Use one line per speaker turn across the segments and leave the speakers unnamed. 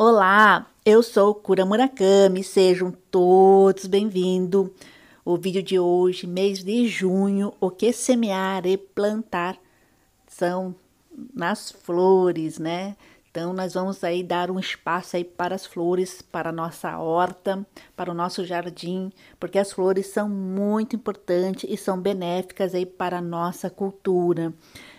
Olá, eu sou Kura Murakami, sejam todos bem-vindos. O vídeo de hoje, mês de junho, o que semear e plantar são nas flores, né? Então, nós vamos aí dar um espaço aí para as flores, para a nossa horta, para o nosso jardim, porque as flores são muito importantes e são benéficas aí para a nossa cultura.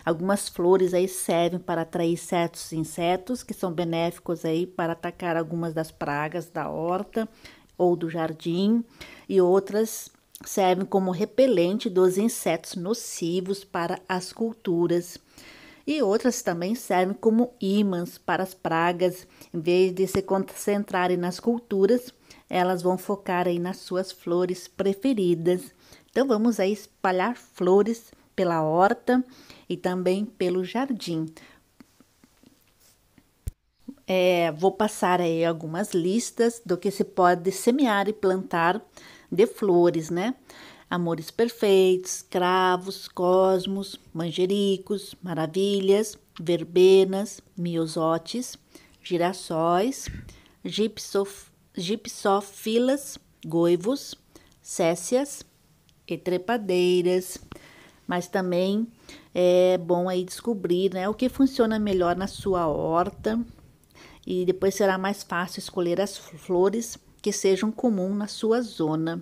Algumas flores aí servem para atrair certos insetos que são benéficos aí para atacar algumas das pragas da horta ou do jardim, e outras servem como repelente dos insetos nocivos para as culturas e outras também servem como ímãs para as pragas. Em vez de se concentrarem nas culturas, elas vão focar aí nas suas flores preferidas. Então vamos aí espalhar flores pela horta e também pelo jardim. É, vou passar aí algumas listas do que se pode semear e plantar de flores, né? amores perfeitos, cravos, cosmos, manjericos, maravilhas, verbenas, miosotes, girassóis, gipsof, gipsofilas, goivos, cécias e trepadeiras. Mas também é bom aí descobrir né, o que funciona melhor na sua horta e depois será mais fácil escolher as flores que sejam comum na sua zona.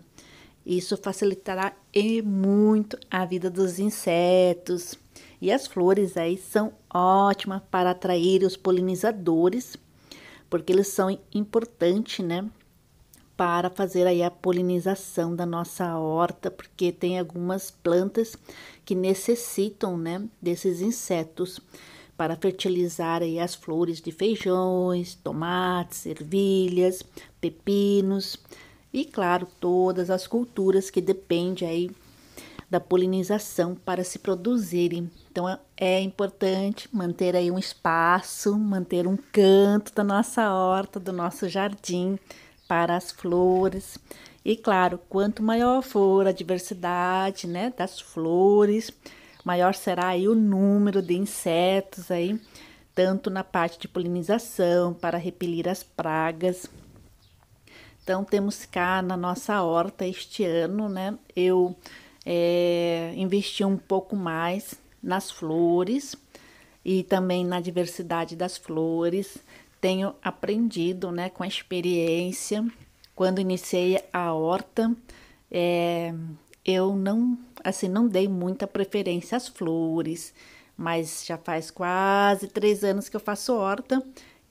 Isso facilitará e muito a vida dos insetos. E as flores aí são ótimas para atrair os polinizadores, porque eles são importantes, né? Para fazer aí a polinização da nossa horta, porque tem algumas plantas que necessitam, né, desses insetos para fertilizar aí as flores de feijões, tomates, ervilhas, pepinos. E claro, todas as culturas que dependem aí da polinização para se produzirem. Então é, é importante manter aí um espaço, manter um canto da nossa horta, do nosso jardim para as flores. E claro, quanto maior for a diversidade, né, das flores, maior será aí o número de insetos aí, tanto na parte de polinização para repelir as pragas então temos cá na nossa horta este ano, né? Eu é, investi um pouco mais nas flores e também na diversidade das flores. Tenho aprendido, né, com a experiência. Quando iniciei a horta, é, eu não, assim, não dei muita preferência às flores, mas já faz quase três anos que eu faço horta,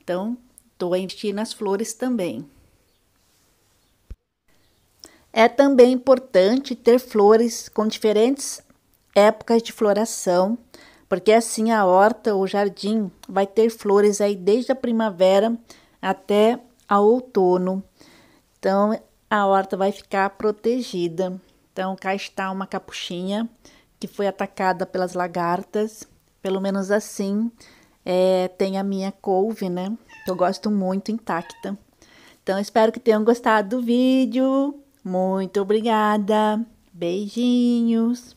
então estou investindo nas flores também. É também importante ter flores com diferentes épocas de floração, porque assim a horta ou jardim vai ter flores aí desde a primavera até o outono. Então a horta vai ficar protegida. Então cá está uma capuchinha que foi atacada pelas lagartas, pelo menos assim. É, tem a minha couve, né? Que eu gosto muito intacta. Então espero que tenham gostado do vídeo. Muito obrigada. Beijinhos.